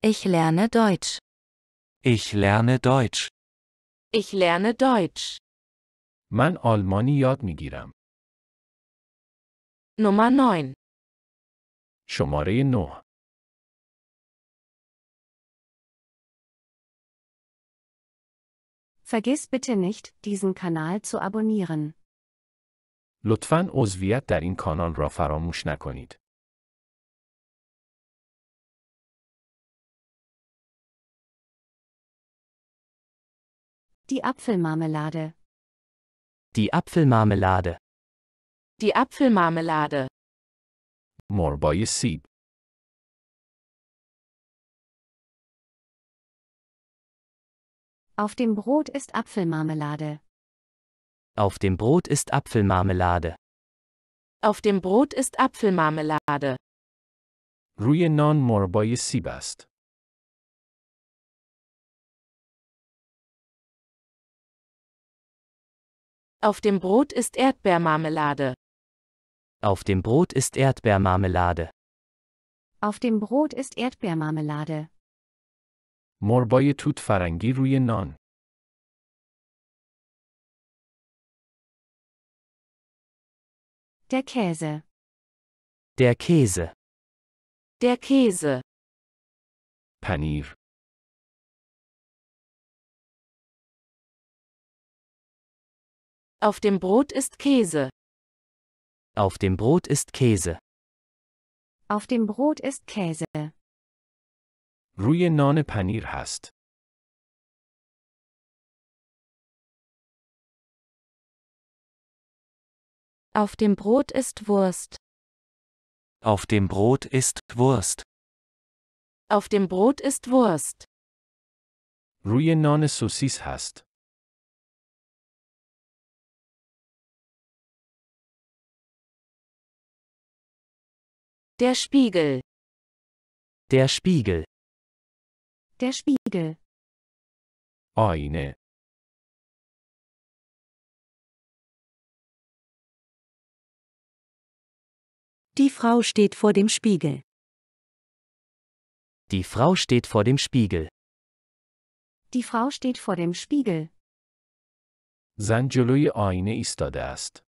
Ich lerne Deutsch. Ich lerne Deutsch. Ich lerne Deutsch. من آلمانی یاد migiram. Nummer 9. شماره 9. Vergiss bitte nicht, diesen Kanal zu abonnieren. لطفاً عضویت در این کانال را فراموش نکنید. Die Apfelmarmelade. Die Apfelmarmelade. Die Apfelmarmelade. Morboi Sieb. Auf dem Brot ist Apfelmarmelade. Auf dem Brot ist Apfelmarmelade. Auf dem Brot ist Apfelmarmelade. Ruje non morboi Sieb ist. Auf dem Brot ist Erdbeermarmelade. Auf dem Brot ist Erdbeermarmelade. Auf dem Brot ist Erdbeermarmelade. Morbay tut farangi non. Der Käse. Der Käse. Der Käse. Panir. Auf dem Brot ist Käse. Auf dem Brot ist Käse. Auf dem Brot ist Käse. Ruhe Nonne پنیر hast. Auf dem Brot ist Wurst. Auf dem Brot ist Wurst. Auf dem Brot ist Wurst. Ruhe Nonne سوسیس hast. Der Spiegel. Der Spiegel. Der Spiegel. Eine. Die Frau steht vor dem Spiegel. Die Frau steht vor dem Spiegel. Die Frau steht vor dem Spiegel. زن جلوی ist. ایستاده است.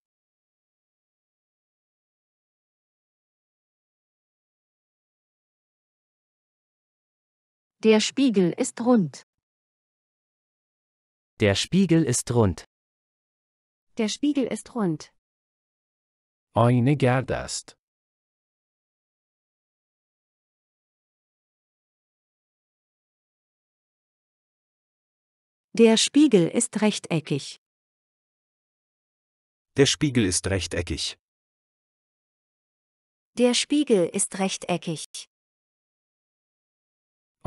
Der Spiegel ist rund. Der Spiegel ist rund. Der Spiegel ist rund. آینه Gerdast. Der Spiegel ist rechteckig. Der Spiegel ist rechteckig. Der Spiegel ist rechteckig.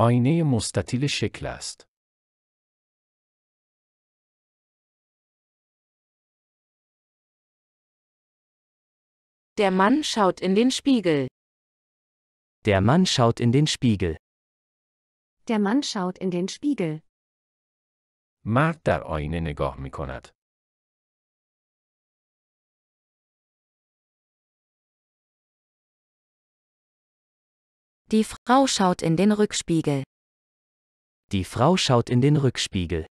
آینه مستطیل شکل Der Mann schaut in den Spiegel. Der Mann schaut in den Spiegel. Der Mann schaut in den Spiegel. مرد در آینه نگاه می Die Frau schaut in den Rückspiegel. Die Frau schaut in den Rückspiegel.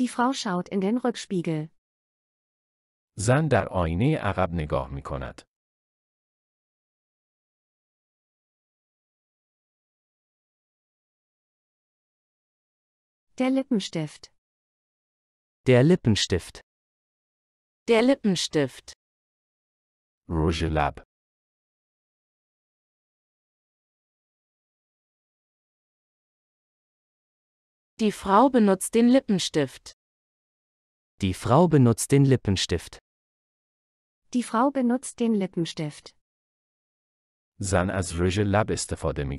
Die Frau schaut in den Rückspiegel. زن در آینه عقب نگاه می کند. Der Lippenstift. Der Lippenstift. Der Lippenstift. Rouge Lab. Die Frau benutzt den Lippenstift. Die Frau benutzt den Lippenstift. Die Frau benutzt den Lippenstift. زن از رژ لب استفاده می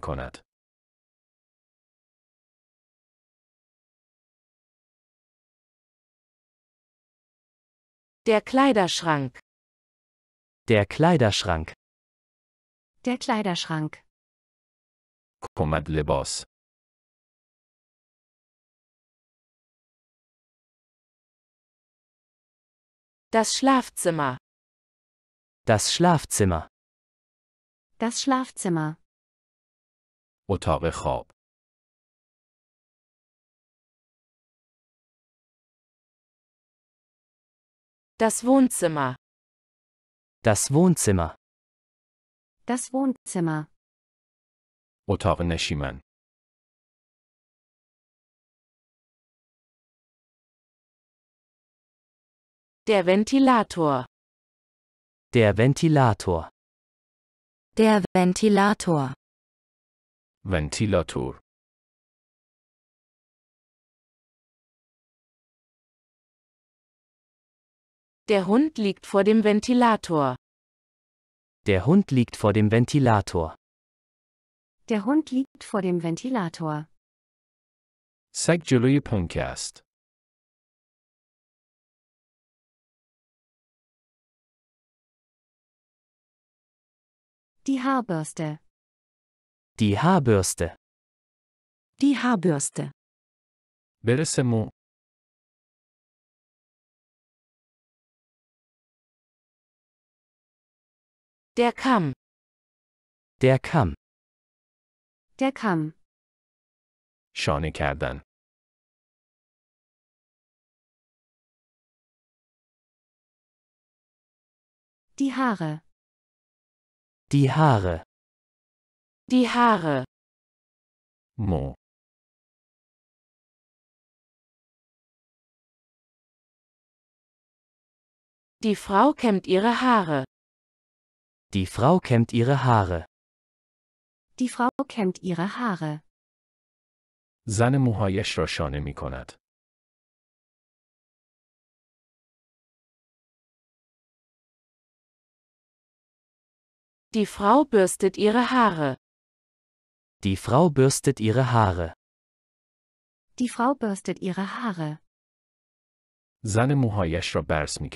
Der Kleiderschrank. Der Kleiderschrank. Der Kleiderschrank. کمد لباس. Das Schlafzimmer. Das Schlafzimmer. Das Schlafzimmer. اتاق خواب. Das Wohnzimmer. Das Wohnzimmer. Das Wohnzimmer. اتاق نشیمن. Der Ventilator. Der Ventilator. Der Ventilator. Ventilator. Der Hund liegt vor dem Ventilator. Der Hund liegt vor dem Ventilator. Der Hund liegt vor dem Ventilator. Sag Julia Punkast. Die Haarbürste. Die Haarbürste. Die Haarbürste. Berissimo. Der Kamm. Der Kamm. Der Kamm. شانه کردن Die Haare. Die Haare. Die Haare. Mo. Die Frau kämmt ihre Haare. Die Frau kämmt ihre Haare. Die Frau kämmt ihre Haare. Seine موهایش را شانه می Die Frau bürstet ihre Haare. Die Frau bürstet ihre Haare. Die Frau bürstet ihre Haare. زن موهایش را برس می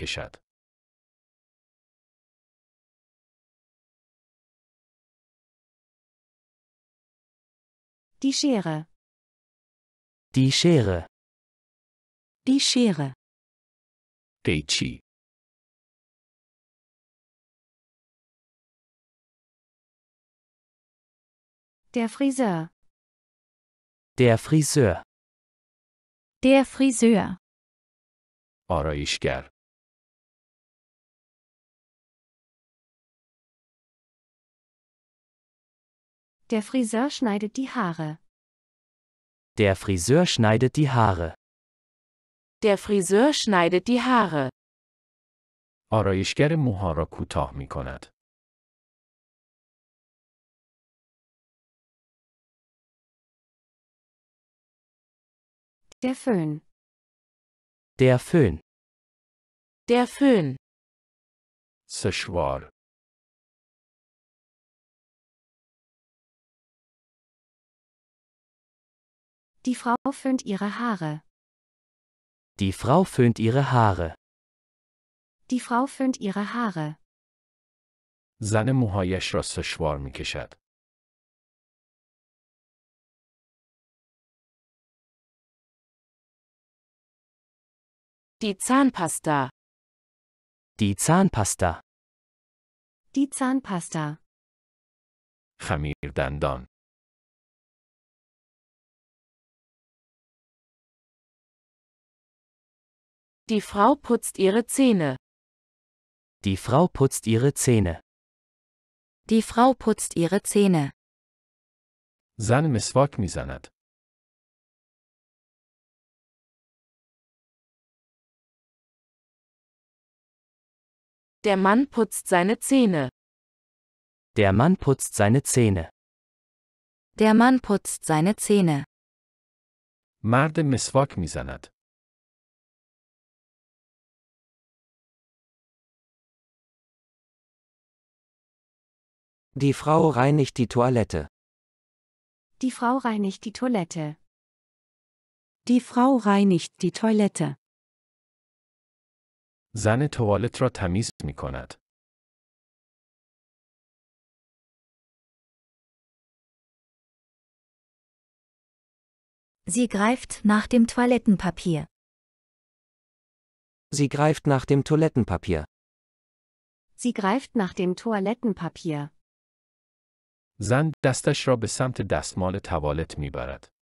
Die Schere. Die Schere. Die Schere. قیچی Der Friseur. Der Friseur. Der Friseur. آرایشگر. Der Friseur schneidet die Haare. Der Friseur schneidet die Haare. Der Friseur schneidet die Haare. آرایشگر موها را کوتاه می کند. Der Föhn. Der Föhn. Der Föhn. سشوار Die Frau föhnt ihre Haare. Die Frau föhnt ihre Haare. Die Frau föhnt ihre Haare. زن موهایش را سشوار میکشد. Die Zahnpasta. Die Zahnpasta. Die Zahnpasta. خمیردندان Die Frau putzt ihre Zähne. Die Frau putzt ihre Zähne. Die Frau putzt ihre Zähne. زن مسواک میزند. Der Mann putzt seine Zähne. Der Mann putzt seine Zähne. Der Mann putzt seine Zähne. مرد مسواک میزند. Die Frau reinigt die Toilette. Die Frau reinigt die Toilette. Die Frau reinigt die Toilette. زن توالت را تمیز می کند. Sie greift nach dem Toilettenpapier. Sie greift nach dem Toilettenpapier. Sie greift nach dem Toilettenpapier. زن دستش را به سمت دستمال توالت می برد.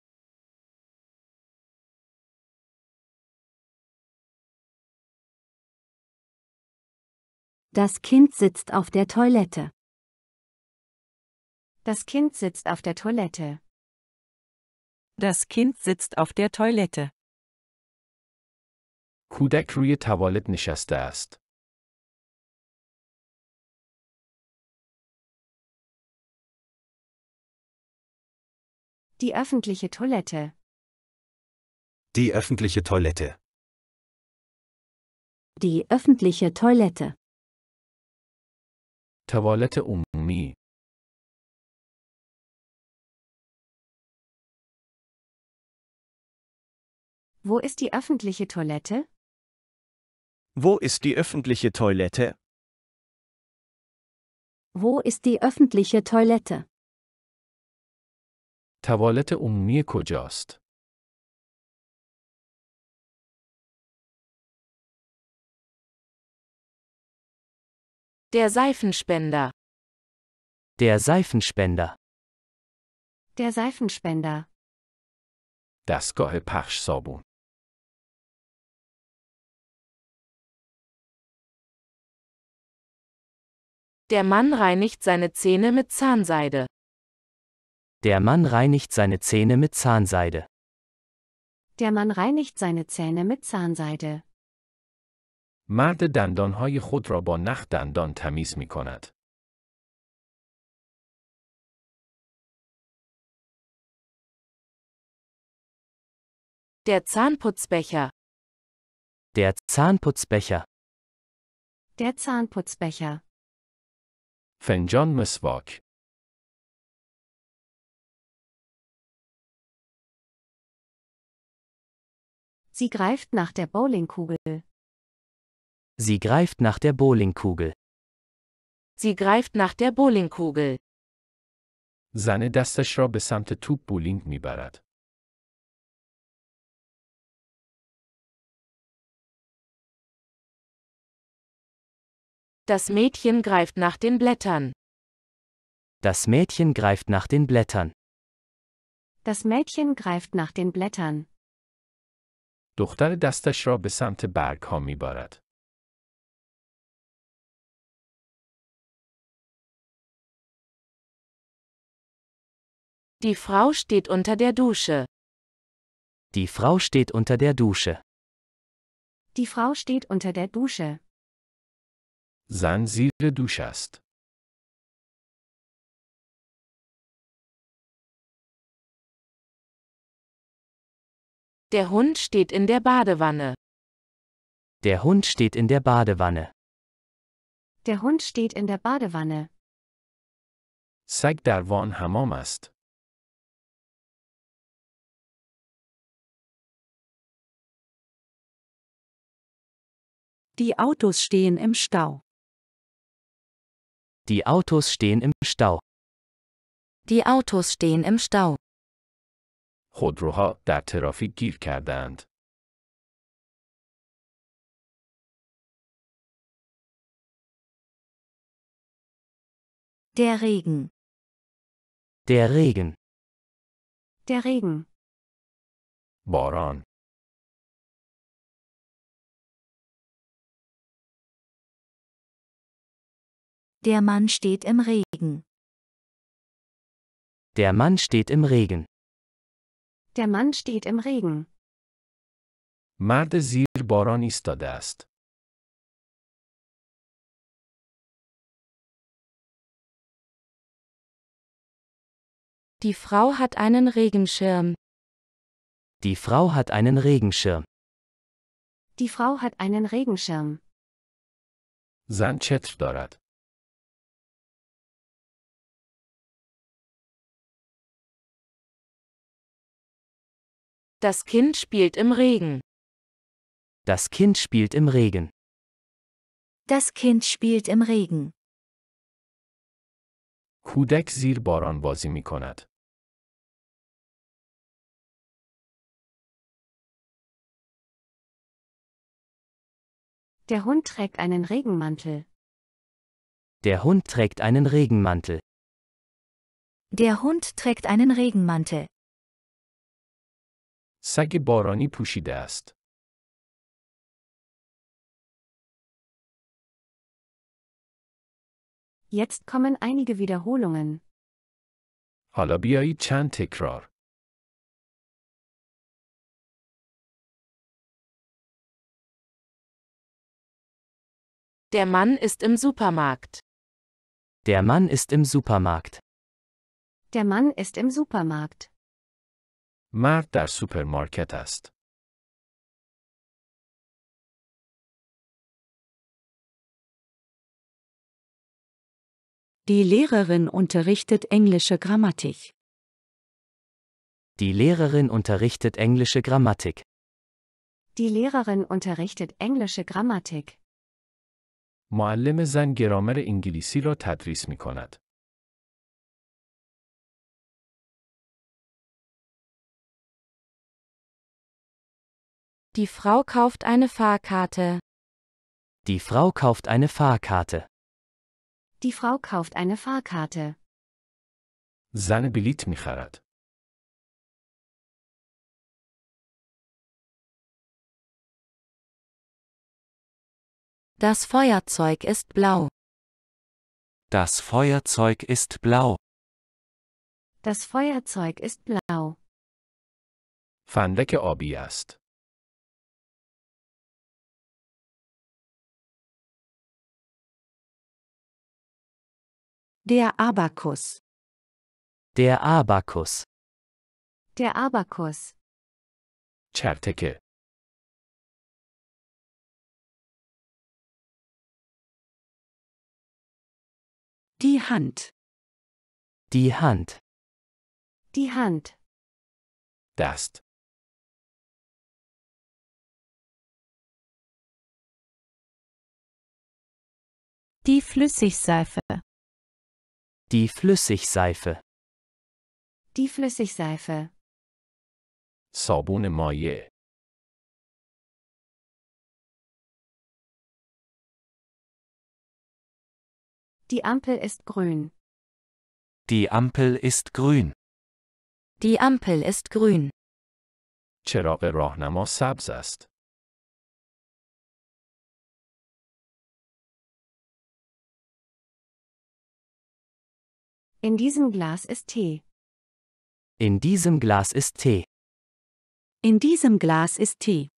Das Kind sitzt auf der Toilette. Das Kind sitzt auf der Toilette. Das Kind sitzt auf der Toilette. کودک روی توالت nishastast. Die öffentliche Toilette. Die öffentliche Toilette. Die öffentliche Toilette. توالت عمومی Wo ist die öffentliche Toilette? Wo ist die öffentliche Toilette? Wo ist die öffentliche Toilette? توالت عمومی کجاست؟ Der Seifenspender. Der Seifenspender. Der Seifenspender. Dascohe Pasch Sobu. Der Mann reinigt seine Zähne mit Zahnseide. Der Mann reinigt seine Zähne mit Zahnseide. Der Mann reinigt seine Zähne mit Zahnseide. مرد دندانهای خود را با نخ دندان تمیز می کند. Der Zahnputzbecher. Der Zahnputzbecher. Der Zahnputzbecher. فنجان مسواک. Sie greift nach der Bowlingkugel. Sie greift nach der Bowlingkugel. Sie greift nach der Bowlingkugel. زنه دستش را به سمت توپ بولینگ میبرد. Das Mädchen greift nach den Blättern. Das Mädchen greift nach den Blättern. Das Mädchen greift nach den Blättern. دختر دستش را به سمت برگ ها میبرد. Die Frau steht unter der Dusche. Die Frau steht unter der Dusche. Die Frau steht unter der Dusche. Zanzile duschast. Der Hund steht in der Badewanne. Der Hund steht in der Badewanne. Der Hund steht in der Badewanne. Sag der Van Hamomast. Die Autos stehen im Stau. Die Autos stehen im Stau. Die Autos stehen im Stau. خودروها در ترافیک گیر کردند. Der Regen. Der Regen. Der Regen. باران. Der Mann steht im Regen. Der Mann steht im Regen. Der Mann steht im Regen. مرد زیر باران ایستاده است. Die Frau hat einen Regenschirm. Die Frau hat einen Regenschirm. Die Frau hat einen Regenschirm. زن چتر دارد. Das Kind spielt im Regen. Das Kind spielt im Regen. Das Kind spielt im Regen. کودک زیر باران بازی می Der Hund trägt einen Regenmantel. Der Hund trägt einen Regenmantel. Der Hund trägt einen Regenmantel. سگ بارانی پوشیده است. Jetzt kommen einige Wiederholungen. حالا بیایید چند تکرار. Der Mann ist im Supermarkt. Der Mann ist im Supermarkt. Der Mann ist im Supermarkt. مرد در سوپرمارکت است. Die Lehrerin unterrichtet englische Grammatik. Die Lehrerin unterrichtet englische Grammatik. Die Lehrerin unterrichtet englische Grammatik. معلم زن گرامر انگلیسی را تدریس می کند. Die Frau kauft eine Fahrkarte. Die Frau kauft eine Fahrkarte. Die Frau kauft eine Fahrkarte. زن بلیت میخرد. Das Feuerzeug ist blau. Das Feuerzeug ist blau. Das Feuerzeug ist blau. فندک آبی است. Der Abakus. Der Abakus. Der Abakus. Çerteke. Die Hand. Die Hand. Die Hand. Das. Die Flüssigseife. Die Flüssigseife. Die Flüssigseife. صابون مایع Die Ampel ist grün. Die Ampel ist grün. Die Ampel ist grün. چراغ راهنما سبز In diesem Glas ist Tee. In diesem Glas ist Tee. In diesem Glas ist Tee.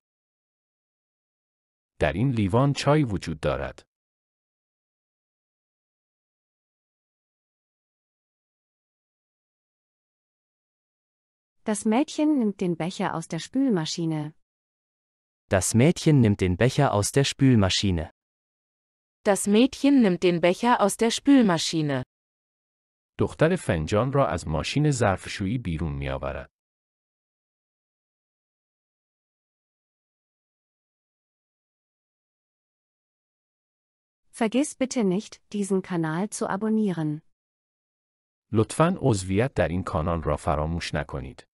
Darin Livon Choi چای Das Mädchen nimmt den Becher aus der Spülmaschine. Das Mädchen nimmt den Becher aus der Spülmaschine. Das Mädchen nimmt den Becher aus der Spülmaschine. دختر فنجان را از ماشین ظرفشویی بیرون می آورد. Vergiss bitte nicht, diesen Kanal zu abonnieren. لطفاً عضویت در این کانال را فراموش نکنید.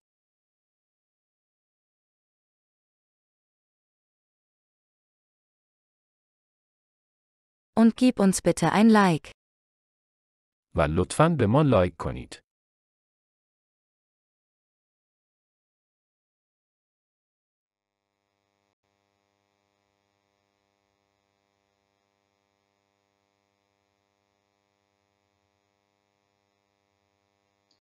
Und gib uns bitte ein Like. و لطفاً به ما لایک کنید.